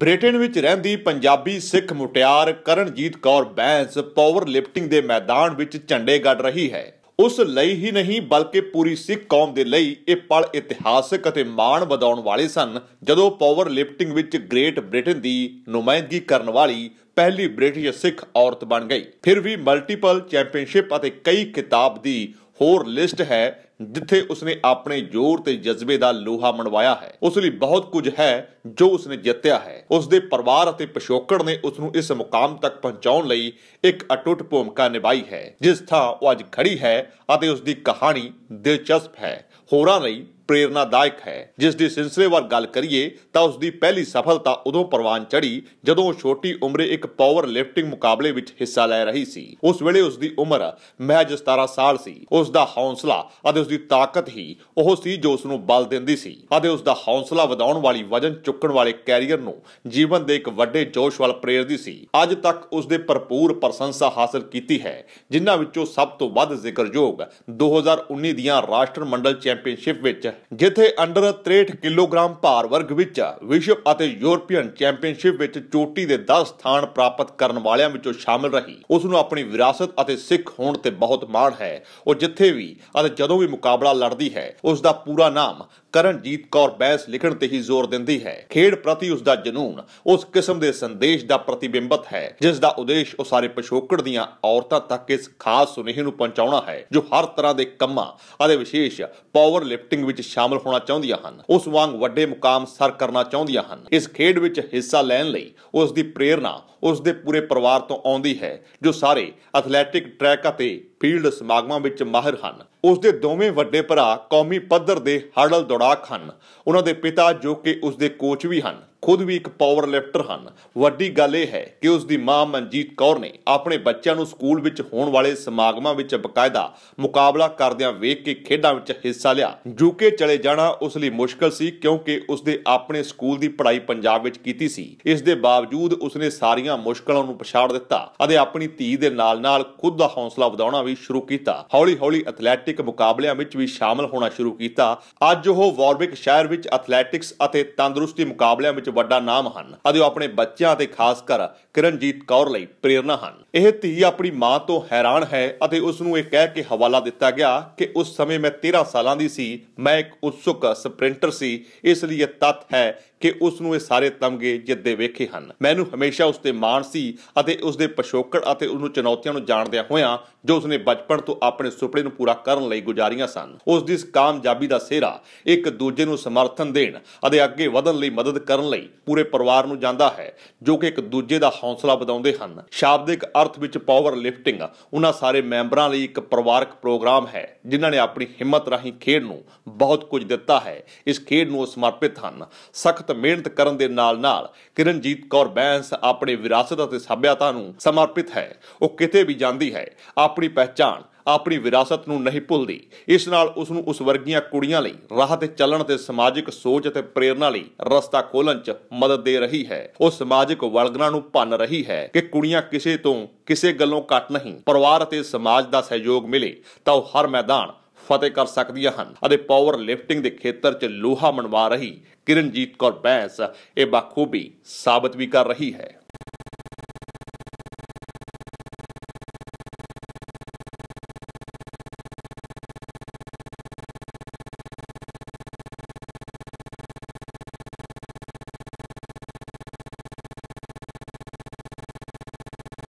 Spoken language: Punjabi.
ਬ੍ਰਿਟੇਨ ਵਿੱਚ ਰਹਿੰਦੀ ਪੰਜਾਬੀ ਸਿੱਖ ਮੁਟਿਆਰ ਕਰਨਜੀਤ ਕੌਰ ਬੈਂਸ ਪਾਵਰ ਲਿਫਟਿੰਗ ਦੇ ਮੈਦਾਨ ਵਿੱਚ ਝੰਡੇ ਗੱਡ ਰਹੀ ਹੈ ਉਸ ਲਈ ਹੀ ਨਹੀਂ ਬਲਕਿ ਪੂਰੀ ਸਿੱਖ ਕੌਮ ਦੇ ਲਈ ਇਹ ਪਲ ਇਤਿਹਾਸਕ ਅਤੇ ਮਾਣ ਵਧਾਉਣ ਵਾਲੇ ਸਨ ਜਦੋਂ ਪਾਵਰ ਲਿਫਟਿੰਗ ਵਿੱਚ ਗ੍ਰੇਟ ਬ੍ਰਿਟੇਨ ਦੀ ਨੁਮਾਇੰਦਗੀ ਕਰਨ ਵਾਲੀ ਪਹਿਲੀ ਬ੍ਰਿਟਿਸ਼ ਸਿੱਖ ਔਰਤ ਬਣ ਗਈ ਫਿਰ ਵੀ ਮਲਟੀਪਲ ਚੈਂਪੀਅਨਸ਼ਿਪ ਅਤੇ ਕਈ ਖਿਤਾਬ ਦੀ ਹੋਰ ਲਿਸਟ ਹੈ ਜਿੱਥੇ ਉਸਨੇ ਆਪਣੇ ਜ਼ੋਰ ਤੇ ਜਜ਼ਬੇ ਦਾ ਲੋਹਾ ਮਣਵਾਇਆ ਹੈ ਉਸ ਲਈ ਬਹੁਤ ਕੁਝ ਹੈ ਜੋ ਉਸਨੇ ਜਿੱਤਿਆ ਹੈ ਉਸ ਦੇ ਪਰਿਵਾਰ ਅਤੇ ਪਿਸ਼ੋਕੜ ਨੇ ਉਸ ਨੂੰ ਇਸ ਮੁਕਾਮ ਤੱਕ ਪਹੁੰਚਾਉਣ ਲਈ ਇੱਕ ਅਟੁੱਟ ਭੂਮਿਕਾ ਨਿਭਾਈ ਹੈ ਜਿਸ ਥਾਂ ਉਹ ਅੱਜ ਖੜੀ ਹੈ ਅਤੇ ਉਸ ਦੀ ਕਹਾਣੀ ਦਿਲਚਸਪ ਹੈ ਹੋਰਾਂ ਲਈ ਪ੍ਰੇਰਣਾਦਾਇਕ ਹੈ ਜਿਸ ਦੀ ਸਿਲਸਿਲੇਵਾਰ ਗੱਲ ਕਰੀਏ ਤਾਂ ਉਸ ਦੀ ਪਹਿਲੀ ਸਫਲਤਾ ਉਦੋਂ ਪ੍ਰਵਾਨ ਚੜੀ ਜਦੋਂ ਛੋਟੀ ਉਮਰੇ ਇੱਕ ਪਾਵਰ ਲਿਫਟਿੰਗ ਮੁਕਾਬਲੇ ਵਿੱਚ ਹਿੱਸਾ ਲੈ ਰਹੀ ਸੀ ਉਸ ਵੇਲੇ ਉਸ ਦੀ ਉਮਰ ਮਹਿਜ 17 ਸਾਲ ਸੀ ਉਸ ਦਾ ਹੌਸਲਾ ਅਤੇ ਉਸ ਦੀ ਤਾਕਤ ਹੀ ਉਹ ਸੀ ਜੋ ਉਸ ਨੂੰ ਬਲ ਦਿੰਦੀ ਸੀ ਅਤੇ ਉਸ ਦਾ ਹੌਸਲਾ ਵਧਾਉਣ ਵਾਲੀ ਵਜਨ ਚੁੱਕਣ ਵਾਲੇ ਕੈਰੀਅਰ ਨੂੰ ਜੀਵਨ ਦੇ ਇੱਕ ਵੱਡੇ ਜੋਸ਼ ਵੱਲ ਪ੍ਰੇਰਦੀ ਸੀ ਅੱਜ ਤੱਕ ਉਸ ਦੇ ਭਰਪੂਰ ਪ੍ਰਸ਼ੰਸਾ ਹਾਸਲ ਕੀਤੀ ਹੈ ਜਿਨ੍ਹਾਂ ਵਿੱਚੋਂ ਸਭ ਤੋਂ ਵੱਧ ਜ਼ਿਕਰਯੋਗ 2019 ਦੀਆਂ ਰਾਸ਼ਟਰ ਮੰਡਲ ਚੈਂਪੀਅਨਸ਼ਿਪ ਵਿੱਚ ਜਿੱਥੇ ਅੰਡਰ 63 ਕਿਲੋਗ੍ਰਾਮ ਭਾਰ ਵਰਗ ਵਿੱਚ ਵਿਸ਼ਵ ਅਤੇ ਯੂਰਪੀਅਨ ਚੈਂਪੀਅਨਸ਼ਿਪ ਵਿੱਚ ਚੋਟੀ ਦੇ 10 ਸਥਾਨ ਪ੍ਰਾਪਤ ਕਰਨ ਵਾਲਿਆਂ ਵਿੱਚੋਂ ਸ਼ਾਮਲ ਰਹੀ ਉਸ ਨੂੰ ਆਪਣੀ ਵਿਰਾਸਤ ਅਤੇ ਸਿੱਖ ਹੋਣ ਤੇ ਬਹੁਤ ਮਾਣ ਹੈ ਉਹ ਜਿੱਥੇ ਵੀ ਅਤੇ ਜਦੋਂ ਵੀ ਮੁਕਾਬਲਾ ਲੜਦੀ ਹੈ ਉਸ ਦਾ ਪੂਰਾ ਨਾਮ ਕਰਨਜੀਤ ਕੌਰ ਬੈਸ ਲਿਖਣ ਤੇ ਹੀ ਜ਼ੋਰ ਦਿੰਦੀ ਹੈ ਖੇਡ ਪ੍ਰਤੀ ਉਸ ਦਾ ਜਨੂਨ ਉਸ ਕਿਸਮ ਦੇ ਸੰਦੇਸ਼ ਦਾ ਪ੍ਰਤੀਬਿੰਬਤ ਹੈ ਜਿਸ ਦਾ ਉਦੇਸ਼ ਉਹ ਸਾਰੇ ਪਿਛੋਕੜ ਦੀਆਂ ਔਰਤਾਂ ਤੱਕ ਇਸ ਖਾਸ ਸੁਨੇਹੇ ਨੂੰ ਪਹੁੰਚਾਉਣਾ ਹੈ ਜੋ ਹਰ ਤਰ੍ਹਾਂ ਦੇ ਕੰਮਾਂ ਅਤੇ ਵਿਸ਼ੇਸ਼ ਪਾਵਰ ਲਿਫਟਿੰਗ ਵਿੱਚ ਸ਼ਾਮਲ ਹੋਣਾ ਚਾਹੁੰਦੀਆਂ ਹਨ ਉਸ ਵਾਂਗ ਵੱਡੇ ਮੁਕਾਮ ਸਰ ਕਰਨਾ ਚਾਹੁੰਦੀਆਂ ਹਨ ਇਸ ਖੇਡ ਵਿੱਚ ਹਿੱਸਾ ਲੈਣ ਲਈ ਉਸ ਦੀ ਪ੍ਰੇਰਣਾ ਉਸ ਦੇ ਪੂਰੇ ਪਰਿਵਾਰ ਤੋਂ ਆਉਂਦੀ ਹੈ ਜੋ ਸਾਰੇ ਐਥਲੈਟਿਕ ਟਰੈਕ ਅਤੇ ਫੀਲਡ ਸਮਾਗਮਾਂ ਵਿੱਚ ਮਾਹਿਰ ਹਨ ਉਸ ਦੇ ਦੋਵੇਂ ਵੱਡੇ ਭਰਾ ਕੌਮੀ ਪੱਧਰ ਦੇ ਹਰਡਲ ਦੌੜਾਕ ਹਨ ਉਹਨਾਂ ਦੇ ਪਿਤਾ ਜੋ ਕਿ ਉਸ ਦੇ ਕੋਚ ਵੀ ਹਨ ਖੁਦ ਵੀ ਇੱਕ ਪਾਵਰ ਲਿਫਟਰ ਹਨ ਵੱਡੀ ਗੱਲ ਇਹ ਹੈ ਕਿ ਉਸ ਦੀ ਮਾਂ ਮਨਜੀਤ ਕੌਰ ਨੇ ਆਪਣੇ ਬੱਚਿਆਂ ਨੂੰ ਸਕੂਲ ਵਿੱਚ ਹੋਣ ਵਾਲੇ ਸਮਾਗਮਾਂ ਵਿੱਚ ਬਕਾਇਦਾ ਮੁਕਾਬਲਾ ਕਰਦਿਆਂ ਵੇਖ ਕੇ ਖੇਡਾਂ ਵਿੱਚ ਹਿੱਸਾ ਲਿਆ ਯੂਕੇ ਚਲੇ ਜਾਣਾ ਉਸ ਲਈ ਮੁਸ਼ਕਲ ਸੀ ਕਿਉਂਕਿ ਉਸ ਦੇ ਆਪਣੇ ਸਕੂਲ ਦੀ ਪੜ੍ਹਾਈ ਪੰਜਾਬ ਵਿੱਚ ਕੀਤੀ ਸੀ ਇਸ ਦੇ ਬਾਵਜੂਦ ਉਸ ਨੇ ਸਾਰੀਆਂ ਮੁਸ਼ਕਲਾਂ ਨੂੰ ਪਛਾੜ ਦਿੱਤਾ ਅਤੇ ਆਪਣੀ ਧੀ ਦੇ ਨਾਲ-ਨਾਲ ਖੁਦ ਦਾ ਹੌਸਲਾ ਵਧਾਉਣਾ ਵੀ ਸ਼ੁਰੂ ਕੀਤਾ ਹੌਲੀ-ਹੌਲੀ ਐਥਲੈਟਿਕ ਮੁਕਾਬਲਿਆਂ ਵਿੱਚ ਵੀ ਸ਼ਾਮਲ ਹੋਣਾ ਸ਼ੁਰੂ ਕੀਤਾ ਅੱਜ ਉਹ ਵਾਰਬਿਕ ਸ਼ਹਿਰ ਵਿੱਚ ਐਥਲੈਟਿਕਸ ਅਤੇ ਤੰਦਰੁਸਤੀ ਮੁਕਾਬਲਿਆਂ ਵਿੱਚ ਵੱਡਾ ਨਾਮ ਹਨ ਅਤੇ ਉਹ ਆਪਣੇ ਬੱਚਿਆਂ ਤੇ ਖਾਸ ਕਰ ਕਿਰਨਜੀਤ ਕੌਰ ਲਈ ਪ੍ਰੇਰਣਾ ਹਨ ਇਹ ਧੀ ਆਪਣੀ ਮਾਂ ਤੋਂ ਹੈਰਾਨ ਹੈ ਅਤੇ ਉਸ ਨੂੰ ਇਹ ਕਹਿ ਕੇ ਹਵਾਲਾ ਦਿੱਤਾ ਗਿਆ ਕਿ ਉਸ ਸਮੇਂ ਮੈਂ 13 ਸਾਲਾਂ ਦੀ ਸੀ ਮੈਂ ਇੱਕ ਉਤਸੁਕ ਸਪ੍ਰਿੰਟਰ ਸੀ ਇਸ ਲਈ ਇਹ ਤੱਤ ਹੈ ਕਿ ਉਸ ਨੂੰ ਇਹ ਸਾਰੇ ਤਮਗੇ ਜਿੱਦੇ ਵੇਖੇ ਹਨ ਮੈਨੂੰ ਹਮੇਸ਼ਾ ਉਸ ਤੇ ਮਾਣ ਸੀ ਅਤੇ ਉਸ ਦੇ ਪਸ਼ੋਕੜ ਅਤੇ ਉਸ ਨੂੰ ਚੁਣੌਤੀਆਂ ਨੂੰ ਜਾਣਦਿਆਂ ਹੋਇਆਂ ਜੋ ਉਸ ਨੇ ਬਚਪਨ ਤੋਂ ਆਪਣੇ ਸੁਪਨੇ ਨੂੰ ਪੂਰਾ ਕਰਨ ਲਈ ਗੁਜ਼ਾਰੀਆਂ ਸਨ ਉਸ ਦੀ ਇਸ ਕਾਮਯਾਬੀ ਦਾ ਸਿਹਰਾ ਇੱਕ ਦੂਜੇ ਨੂੰ ਸਮਰਥਨ ਦੇਣ ਅਤੇ ਅੱਗੇ ਵਧਣ ਲਈ ਮਦਦ ਕਰਨ ਲਈ ਪੂਰੇ ਪਰਿਵਾਰ ਨੂੰ ਜਾਂਦਾ ਹੈ ਜੋ ਕਿ ਇੱਕ ਦੂਜੇ ਦਾ ਹੌਸਲਾ ਵਧਾਉਂਦੇ ਹਨ ਸ਼ਾਬਦਿਕ ਅਰਥ ਵਿੱਚ ਪਾਵਰ ਲਿਫਟਿੰਗ ਉਹਨਾਂ ਸਾਰੇ ਮੈਂਬਰਾਂ ਲਈ ਇੱਕ ਪਰਿਵਾਰਕ ਪ੍ਰੋਗਰਾਮ ਹੈ ਜਿਨ੍ਹਾਂ ਨੇ ਆਪਣੀ ਹਿੰਮਤ ਰਾਹੀਂ ਖੇਡ ਨੂੰ ਬਹੁਤ ਕੁਝ ਦਿੱਤਾ ਹੈ ਇਸ ਖੇਡ ਨੂੰ ਸਮਰਪਿਤ ਹਨ ਸਖਤ ਸਖਤ ਮਿਹਨਤ ਕਰਨ ਦੇ ਨਾਲ-ਨਾਲ ਕਿਰਨਜੀਤ ਕੌਰ ਬੈਂਸ ਆਪਣੇ ਵਿਰਾਸਤ ਅਤੇ ਸੱਭਿਆਤਾ ਨੂੰ ਸਮਰਪਿਤ ਹੈ ਉਹ ਕਿਤੇ ਵੀ ਜਾਂਦੀ ਹੈ ਆਪਣੀ ਪਹਿਚਾਣ ਆਪਣੀ ਵਿਰਾਸਤ ਨੂੰ ਨਹੀਂ ਭੁੱਲਦੀ ਇਸ ਨਾਲ ਉਸ ਨੂੰ ਉਸ ਵਰਗੀਆਂ ਕੁੜੀਆਂ ਲਈ ਰਾਹ ਤੇ ਚੱਲਣ ਤੇ ਸਮਾਜਿਕ ਸੋਚ ਅਤੇ ਪ੍ਰੇਰਣਾ ਲਈ ਰਸਤਾ ਖੋਲਣ 'ਚ ਮਦਦ ਦੇ ਰਹੀ ਹੈ ਉਹ ਸਮਾਜਿਕ ਵਲਗਣਾ ਨੂੰ ਭੰਨ ਰਹੀ ਹੈ ਕਿ ਕੁੜੀਆਂ ਕਿਸੇ ਤੋਂ ਕਿਸੇ ਗੱਲੋਂ ਘੱਟ ਨਹੀਂ ਪਰਿਵਾਰ ਅਤੇ ਸਮਾਜ ਦਾ ਸਹਿਯੋਗ ਮਿਲੇ ਤਾਂ ਉਹ ਹਰ ਮੈਦਾਨ ਫਤਿਹ ਕਰ ਸਕਦੀਆਂ ਹਨ ਅਤੇ ਪਾਵਰ ਲਿਫਟਿੰਗ ਦੇ ਖੇਤਰ 'ਚ ਲੋਹਾ ਮਨਵਾ ਰਹੀ ਕਿਰਨਜੀਤ ਕੌਰ ਬੈਂਸ ਇਹ ਬਾਖੂਬੀ ਸਾਬਤ ਵੀ ਕਰ ਰਹੀ ਹੈ